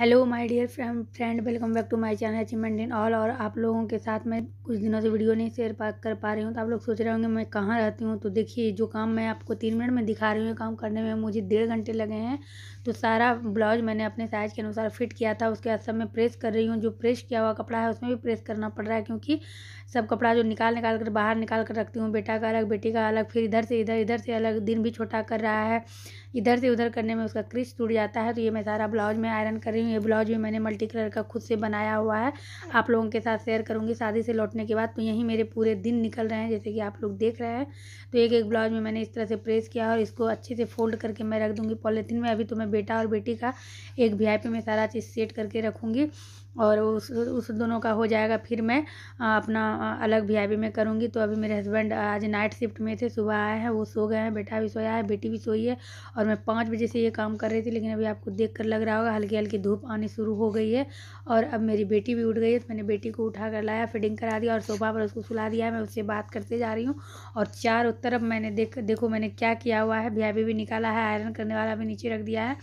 hello my dear friend welcome back to my channel achievement in all और आप लोगों के साथ मैं कुछ दिनों से वीडियो नहीं शेयर कर पा रही हूँ तो आप लोग सोच रहे होंगे मैं कहाँ रहती हूँ तो देखिए जो काम मैं आपको तीन मिनट में दिखा रही हूँ काम करने में मुझे डेढ़ घंटे लगे हैं तो सारा ब्लाउज मैंने अपने साइज़ के अनुसार फिट किया था उसके बाद सब मैं प्रेस कर रही हूँ जो प्रेस किया हुआ कपड़ा है उसमें भी प्रेस करना पड़ रहा है क्योंकि सब कपड़ा जो निकाल निकाल कर बाहर निकाल कर रखती हूँ बेटा का अलग बेटी का अलग फिर इधर से इधर इधर से अलग दिन भी छोटा कर रहा है इधर से उधर करने में उसका क्रिच टूट जाता है तो ये मैं सारा ब्लाउज में आयरन कर रही हूँ ये ब्लाउज भी मैंने मल्टी कलर का खुद से बनाया हुआ है आप लोगों के साथ शेयर करूँगी शादी से लौटने के बाद तो यहीं मेरे पूरे दिन निकल रहे हैं जैसे कि आप लोग देख रहे हैं तो एक एक ब्लाउज में मैंने इस तरह से प्रेस किया और इसको अच्छे से फोल्ड करके मैं रख दूँगी पॉलीथीन में अभी तो मैं बेटा और बेटी का एक वी आई में सारा चीज़ सेट करके रखूँगी और उस उस दोनों का हो जाएगा फिर मैं अपना अलग वी आई में करूँगी तो अभी मेरे हस्बैंड आज नाइट शिफ्ट में थे सुबह आए हैं वो सो गए हैं बेटा भी सोया है बेटी भी सोई है और मैं पाँच बजे से ये काम कर रही थी लेकिन अभी आपको देख कर लग रहा होगा हल्की हल्की धूप आनी शुरू हो गई है और अब मेरी बेटी भी उठ गई है तो मैंने बेटी को उठा कर लाया फिटिंग करा दिया और सोफा पर उसको सुला दिया मैं उससे बात करते जा रही हूँ और चार उत्तर अब मैंने देख देखो मैंने क्या किया हुआ है भैया भी निकाला है आयरन करने वाला भी नीचे रख दिया है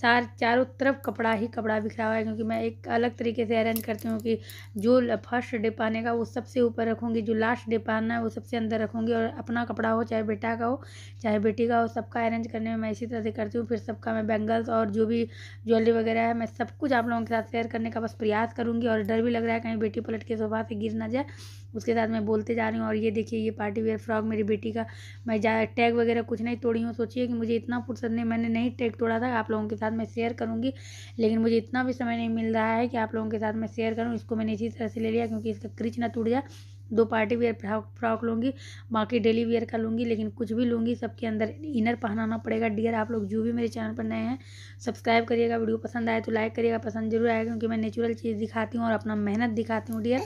सार चारों तरफ कपड़ा ही कपड़ा बिखरा हुआ है क्योंकि मैं एक अलग तरीके से अरेंज करती हूँ कि जो फर्स्ट डे पाने का वो सबसे ऊपर रखूँगी जो लास्ट डे पाना है वो सबसे अंदर रखूँगी और अपना कपड़ा हो चाहे बेटा का हो चाहे बेटी का हो सबका अरेंज करने में मैं इसी तरह से करती हूँ फिर सबका मैं बैंगल्स और जो भी ज्वेलरी वगैरह है मैं सब कुछ आप लोगों के साथ शेयर करने का बस प्रयास करूँगी और डर भी लग रहा है कहीं बेटी पलट के सोफा से गिर ना जाए उसके साथ मैं बोलते जा रही हूँ और ये देखिए ये पार्टी वेयर फ्रॉक मेरी बेटी का मैं जा टैग वगैरह कुछ नहीं तोड़ी हूँ सोचिए कि मुझे इतना फुर्सत नहीं मैंने नहीं टैग तोड़ा था आप लोगों के साथ मैं शेयर करूँगी लेकिन मुझे इतना भी समय नहीं मिल रहा है कि आप लोगों के साथ मैं शेयर करूँ इसको मैंने इसी तरह से ले लिया क्योंकि इसका क्रिच ना टूट जाए दो पार्टी वेयर फ्रॉक फ्रॉक लूँगी बाकी डेली वेयर का लूँगी लेकिन कुछ भी लूँगी सबके अंदर इनर पहनाना पड़ेगा डियर आप लोग जो भी मेरे चैनल पर नए हैं सब्सक्राइब करिएगा वीडियो पसंद आए तो लाइक करिएगा पसंद जरूर आएगा क्योंकि मैं नेचुरल चीज़ दिखाती हूँ और अपना मेहनत दिखाती हूँ डियर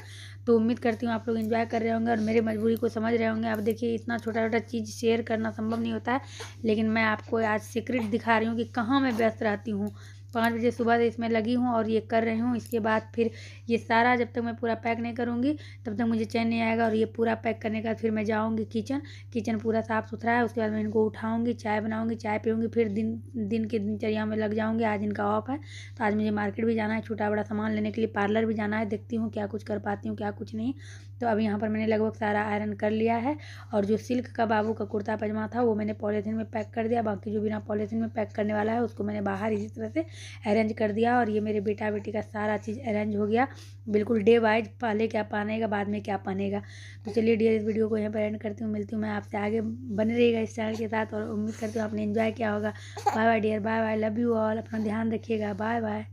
तो उम्मीद करती हूँ आप लोग इन्जॉय कर रहे होंगे और मेरी मजबूरी को समझ रहे होंगे आप देखिए इतना छोटा छोटा चीज़ शेयर करना संभव नहीं होता है लेकिन मैं आपको आज सीक्रेट दिखा रही हूँ कि कहाँ मैं व्यस्त रहती हूँ पाँच बजे सुबह से इसमें लगी हूँ और ये कर रही हूँ इसके बाद फिर ये सारा जब तक मैं पूरा पैक नहीं करूँगी तब तक मुझे चैन नहीं आएगा और ये पूरा पैक करने के बाद फिर मैं जाऊँगी किचन किचन पूरा साफ़ सुथरा है उसके बाद मैं इनको उठाऊँगी चाय बनाऊँगी चाय पीऊँगी फिर दिन दिन के दिनचर्या में लग जाऊँगी आज इनका ऑफ है तो आज मुझे मार्केट भी जाना है छोटा बड़ा सामान लेने के लिए पार्लर भी जाना है देखती हूँ क्या कुछ कर पाती हूँ क्या कुछ नहीं तो अब यहाँ पर मैंने लगभग सारा आयरन कर लिया है और जो सिल्क का बाबू का कुर्ता पजमा था वो मैंने पॉलीथीन में पैक कर दिया बाकी जो बिना पॉलीथीन में पैक करने वाला है उसको मैंने बाहर इसी तरह से अरेंज कर दिया और ये मेरे बेटा बेटी का सारा चीज़ अरेंज हो गया बिल्कुल डे वाइज पहले क्या पहनेगा बाद में क्या पहनेगा तो चलिए डियर इस वीडियो को यहाँ पर एंड करती हूँ मिलती हूँ मैं आपसे आगे बने रहेगा इस चैनल के साथ और उम्मीद करती हूँ आपने इन्जॉय किया होगा bye bye dear bye bye love you all अपना ध्यान रखिएगा बाय बाय